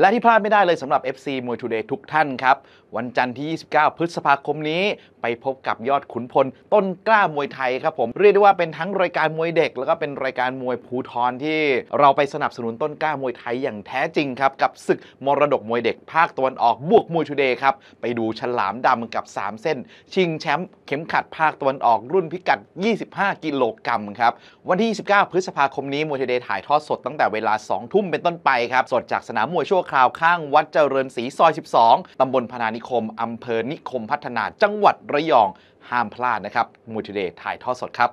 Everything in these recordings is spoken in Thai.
และที่พลาดไม่ได้เลยสำหรับ FC มวยทูเดย์ทุกท่านครับ วันจันทร์ที่ 29 พฤษภาคมนี้ไปพบกับยอดขุนพลต้นกล้ามวยไทยครับผม เรียกได้ว่าเป็นทั้งรายการมวยเด็ก แล้วก็เป็นรายการมวยภูทรที่ เราไปสนับสนุนต้นกล้ามวยไทยอย่างแท้จริงครับ กับศึกมรดกมวยเด็กภาคตะวันออกบวกมวยทูเดย์ครับ ไปดูฉลามดำกับ 3 เส้น ชิงแชมป์เข็มขัดภาคตะวันออกรุ่นพิกัด 25 กิโลกรัมครับวันที่ 29 พฤษภาคมนี้มวยทูเดย์ถ่ายทอดสดตั้งแต่เวลา 2 ทุ่มเป็นต้นไปครับสดจากสนามมวยชั่วคราวข้างวัดเจริญศรีซอย 12 ตำบลพนานิคม อำเภอนิคมพัฒนาจังหวัดระยอง ห้ามพลาดนะครับ มูทีเดย์ถ่ายทอดสดครับ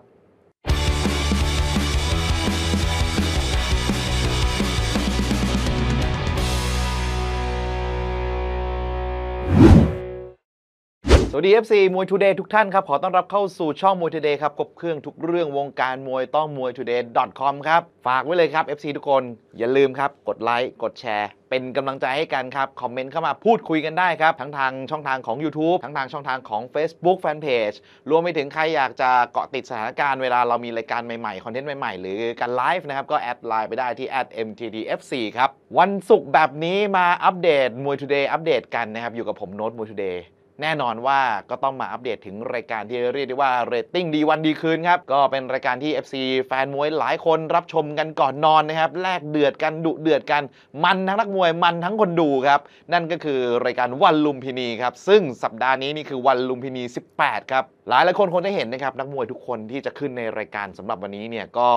สวัสดี FC มวยทูเดย์ทุกท่านครับ ขอต้อนรับเข้าสู่ช่องมวยทูเดย์ครับครบเครื่องทุกเรื่องวงการมวยต้องมวยทูเดย์ .com ครับฝากไว้เลยครับ FC ทุกคนอย่าลืมครับ กดไลค์กดแชร์เป็นกำลังใจให้กันครับ คอมเมนต์เข้ามาพูดคุยกันได้ครับทั้งทางช่องทางของ YouTube ทั้งทางช่องทางของ Facebook Fanpage รวมไปถึงใครอยากจะเกาะติดสถานการณ์เวลาเรามีรายการใหม่ๆคอนเทนต์ใหม่ๆหรือการไลฟ์นะครับก็แอดไลน์ไปได้ที่ @mtdfc ครับวันศุกร์แบบนี้มาอัปเดตมวยทูเดย์อัปเดตกันนะครับอยู่กับผมโน้ตมวยทูเดย์แน่นอนว่าก็ต้องมาอัปเดตถึงรายการที่เรียกได้ว่าเรตติ้งดีวันดีคืนครับ ก็เป็นรายการที่ FC แฟนมวยหลายคนรับชมกันก่อนนอนนะครับแลกเดือดกันดุเดือดกัน มันทั้งนักมวยมันทั้งคนดูครับ นั่นก็คือรายการวันลุมพินีครับซึ่งสัปดาห์นี้นี่คือวันลุมพินี 18 ครับ หลายหลายคนคงได้เห็นนะครับ นักมวยทุกคนที่จะขึ้นในรายการสำหรับวันนี้เนี่ยก็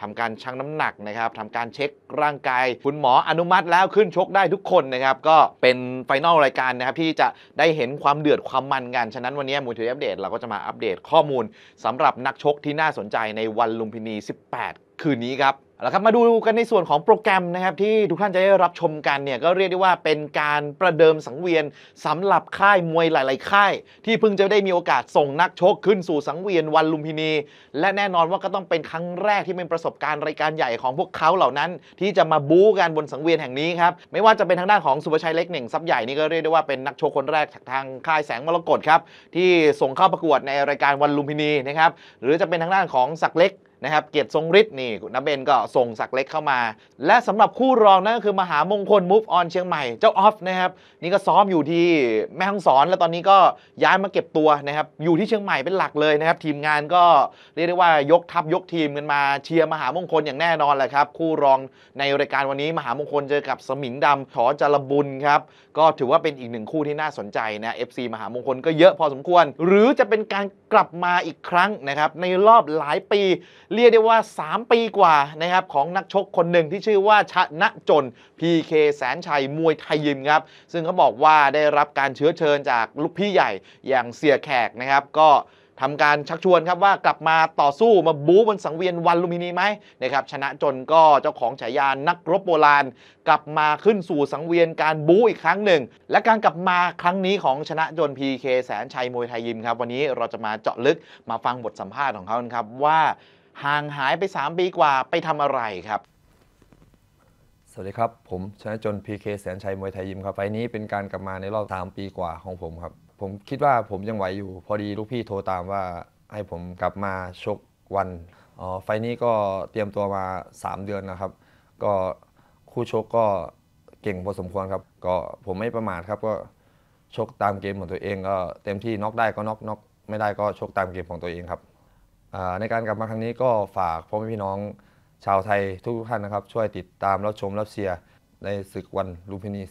ทำการชั่งน้ำหนักนะครับทำการเช็คร่างกายคุณหมออนุมัติ แล้วขึ้นชกได้ทุกคนนะครับก็เป็นไฟแนลรายการนะครับที่จะได้เห็นความความเดือดความมันกันฉะนั้นวันนี้มูลทีอัปเดต เราก็จะมาอัปเดตข้อมูลสำหรับนักชกที่น่าสนใจในวันลุมพินี 18คืนนี้ครับแล้วครับ มาดูกันในส่วนของโปรแกรมนะครับ ที่ทุกท่านจะได้รับชมกันเนี่ยก็เรียกได้ว่าเป็นการประเดิมสังเวียนสำหรับค่ายมวยหลาย ๆ ค่าย ที่เพิ่งจะได้มีโอกาสส่งนักชกขึ้นสู่สังเวียนวันลุมพินี และแน่นอนว่าก็ต้องเป็นครั้งแรกที่เป็นประสบการณ์รายการใหญ่ของพวกเขาเหล่านั้น ที่จะมาบู๊กันบนสังเวียนแห่งนี้ครับไม่ว่าจะเป็นทางด้านของสุภชัยเล็กหนึ่งซับใหญ่นี่ก็เรียกได้ว่าเป็นนักชกคนแรกจากทางค่ายแสงมรกตครับที่ส่งเข้าประกวดในรายการวันลุมพินีนะครับหรือจะเป็นทางด้านของศักเล็กนะครับเกียรติทรงฤทธิ์นี่นับเบนก็ส่งสักเล็กเข้ามา และสำหรับคู่รองนั่นก็คือมหามงคลมูฟออนเชียงใหม่เจ้าออฟนะครับ นี่ก็ซ้อมอยู่ที่แม่ฮ่องสอน แล้วตอนนี้ก็ย้ายมาเก็บตัวนะครับอยู่ที่เชียงใหม่เป็นหลักเลยนะครับ ทีมงานก็เรียกได้ว่ายกทัพยกทีมกันมาเชียร์มหามงคลอย่างแน่นอนแหละครับคู่รองในรายการวันนี้ มหามงคลเจอกับสมิงดำขอจารบุญครับก็ถือว่าเป็นอีกหนึ่งคู่ที่น่าสนใจนะเอฟ FC มหามงคลก็เยอะพอสมควร หรือจะเป็นการกลับมาอีกครั้งนะครับในรอบหลายปีเรียกได้ว่า 3 ปีกว่านะครับ ของนักชกคนหนึ่งที่ชื่อว่าชนะจน PK แสนชัยมวยไทยยิมครับซึ่งเขาบอกว่าได้รับการเชื้อเชิญจากลูกพี่ใหญ่อย่างเสียแขกนะครับ ก็ทำการชักชวนครับว่ากลับมาต่อสู้มาบู๊บนสังเวียนวันลุมินีไหมนะครับ ชนะจนก็เจ้าของฉายานักรบโบราณ กลับมาขึ้นสู่สังเวียนการบู๊อีกครั้งหนึ่งและการกลับมาครั้งนี้ของชนะจนพีเคแสนชัยมวยไทยยิมครับวันนี้เราจะมาเจาะลึกมาฟังบทสัมภาษณ์ของเขาครับว่าห่างหายไป 3 ปีกว่าไปทำอะไรครับ สวัสดีครับผมชนะจนพีเคแสนชัยมวยไทยยิมครับไฟนี้เป็นการกลับมาในรอบ3ปีกว่าของผมครับ ผมคิดว่าผมยังไหวอยู่ พอดีลูกพี่โทรตามว่าให้ผมกลับมาชกวันอ๋อไฟนี้ก็เตรียมตัวมา 3 เดือนนะครับ ก็คู่ชกก็เก่งพอสมควรครับ ก็ผมไม่ประมาทครับก็ชกตามเกมของตัวเองก็เต็มที่น็อกได้ก็น็อกน็อกไม่ได้ก็ชกตามเกมของตัวเองครับในการกลับมาครั้งนี้ก็ฝากพ่อแม่พี่น้องชาวไทยทุกท่านนะครับ ช่วยติดตามรับชมรับเชียร์ในศึกวันลุมพินี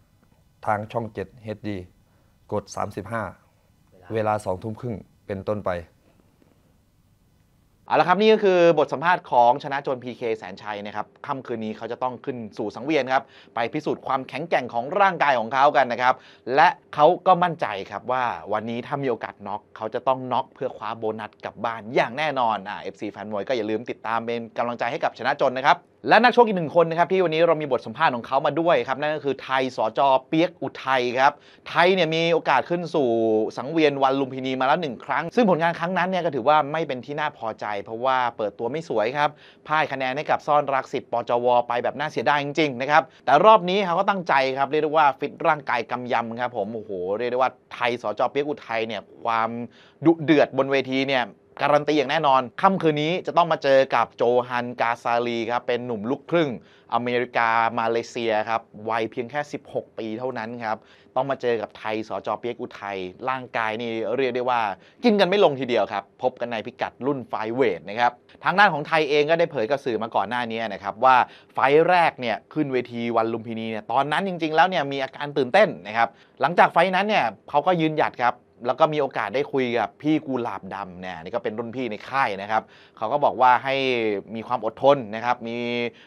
18 ทางช่อง7 HD กด 35 เวลา2ทุ่มครึ่งเป็นต้นไปเอาละครับนี่ก็คือบทสัมภาษณ์ของชนะจนพีเคแสนชัยนะครับค่ำคืนนี้เขาจะต้องขึ้นสู่สังเวียนครับ ไปพิสูจน์ความแข็งแกร่งของร่างกายของเขากันนะครับ และเขาก็มั่นใจครับว่าวันนี้ถ้ามีโอกาสน็อกเขาจะต้องน็อกเพื่อคว้าโบนัสกลับบ้านอย่างแน่นอน อ่าเอฟซีแฟนมวยก็อย่าลืมติดตามเป็นกำลังใจให้กับชนะจนนะครับและนักชกอีกหนึ่งคนนะครับที่วันนี้เรามีบทสัมภาษณ์ของเขามาด้วยครับนั่นก็คือไทยสอจอเปียกอุทัยครับไทยเนี่ยมีโอกาสขึ้นสู่สังเวียนวันลุมพินีมาแล้วหนึ่งครั้ง ซึ่งผลงานครั้งนั้นเนี่ยก็ถือว่าไม่เป็นที่น่าพอใจ เพราะว่าเปิดตัวไม่สวยครับพ่ายคะแนนให้กับซ่อนรักสิทธิ์ปจวไปแบบน่าเสียดายจริงๆนะครับแต่รอบนี้เขาก็ตั้งใจครับเรียกได้ว่าฟิตร่างกายกำยำครับ ผมโอ้โหเรียกได้ว่าไทยสอจอเปียกอุทัยเนี่ยความดุเดือดบนเวทีเนี่ยการันตีอย่างแน่นอนค่ำคืนนี้จะต้องมาเจอกับโจฮันกาซาลีครับเป็นหนุ่มลูกครึ่งอเมริกามาเลเซียครับ วัยเพียงแค่ 16 ปีเท่านั้นครับ ต้องมาเจอกับไทยสอจอเปียกอุทัยร่างกายนี่เรียกได้ว่ากินกันไม่ลงทีเดียวครับ พบกันในพิกัดรุ่นไฟเวทนะครับ ทางด้านของไทยเองก็ได้เผยกับสื่อมาก่อนหน้านี้นะครับว่าไฟแรกเนี่ยขึ้นเวทีวันลุมพินีเนี่ยตอนนั้นจริง ๆ แล้วเนี่ยมีอาการตื่นเต้นนะครับหลังจากไฟนั้นเนี่ยเขาก็ยืนหยัดครับแล้วก็มีโอกาสได้คุยกับพี่กูหลาบดำเนี่ยนี่ก็เป็นรุ่นพี่ในค่ายนะครับ เขาก็บอกว่าให้มีความอดทนนะครับ มี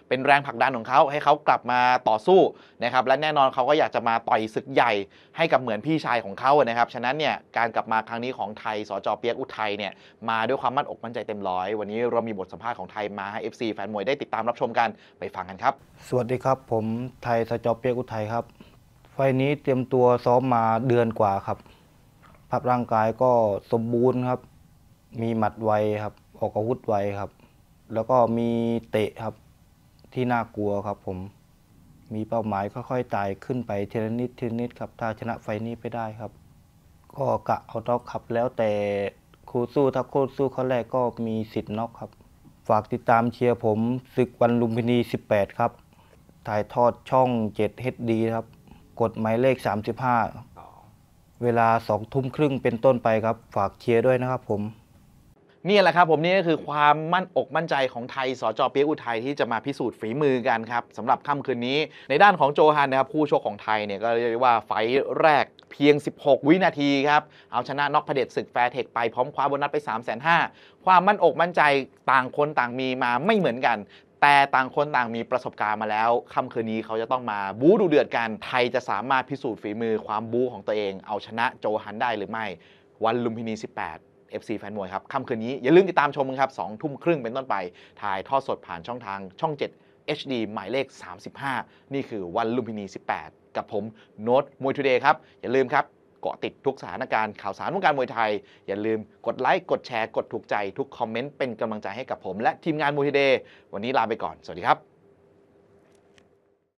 เป็นแรงผลักดันของเขาให้เขากลับมาต่อสู้นะครับและแน่นอนเขาก็อยากจะมาต่อยศึกใหญ่ให้กับเหมือนพี่ชายของเขานะครับ ฉะนั้นเนี่ยการกลับมาครั้งนี้ของไทยสจเปียกอุทัยเนี่ยมาด้วยความมั่นอกมั่นใจเต็มร้อย วันนี้เรามีบทสัมภาษณ์ของไทยมาให้ FC แฟนมวยได้ติดตามรับชมกันไปฟังกันครับสวัสดีครับผมไทยสจเปียกอุทัยครับไฟนี้เตรียมตัวซ้อมมาเดือนกว่าครับภาพร่างกายก็สมบูรณ์ครับ มีหมัดไวครับ ออกอาวุธไวครับ แล้วก็มีเตะครับ ที่น่ากลัวครับผม มีเป้าหมายค่อยๆไต่ขึ้นไปทีละนิดทีละนิดครับ ถ้าชนะไฟนี้ไปได้ครับก็กะเอาน็อกครับ แล้วแต่ครูสู้ถ้าโคตรสู้เขาแรกก็มีสิทธิ์น็อกครับ ฝากติดตามเชียร์ผม ศึกวันลุมพินี 18 ครับ ถ่ายทอดช่อง 7 HD ครับ กดหมายเลข 35เวลาสองทุ่มครึ่งเป็นต้นไปครับฝากเชียร์ด้วยนะครับผมนี่แหละครับผม นี่ก็คือความมั่นอกมั่นใจของไทยสจเปียอุทัยที่จะมาพิสูจน์ฝีมือกันครับสำหรับค่ำคืนนี้ในด้านของโจฮันนะครับผู้โชคของไทยเนี่ยก็เรียกว่า ไฟแรกเพียง 16 วินาทีครับ เอาชนะน็อกเผด็จศึกแฟร์เทคไปพร้อมคว้าโบนัสไป3 5 0 0 0ความมั่นอกมั่นใจต่างคนต่างมีมาไม่เหมือนกันแต่ต่างคนต่างมีประสบการณ์มาแล้วค่ำคืนนี้เขาจะต้องมาบู๊ดูเดือดกัน ไทยจะสามารถพิสูจน์ฝีมือความบู๊ของตัวเองเอาชนะโจฮันได้หรือไม่วันลุมพินี 18 FC แฟนมวยครับค่ำคืนนี้อย่าลืมติดตามชมครับสองทุ่มครึ่งเป็นต้นไป ถ่ายทอดสดผ่านช่องทางช่อง 7 HD หมายเลข 35 นี่คือวันลุมพินี 18 กับผมโน้ตมวยทูเดย์ครับอย่าลืมครับเกาะติดทุกสถานการณ์ข่าวสารวงการมวยไทย อย่าลืมกดไลค์ กดแชร์กดถูกใจ ทุกคอมเมนต์เป็นกำลังใจให้กับผม และทีมงานมูทีเดย์วันนี้ลาไปก่อน สวัสดีครับ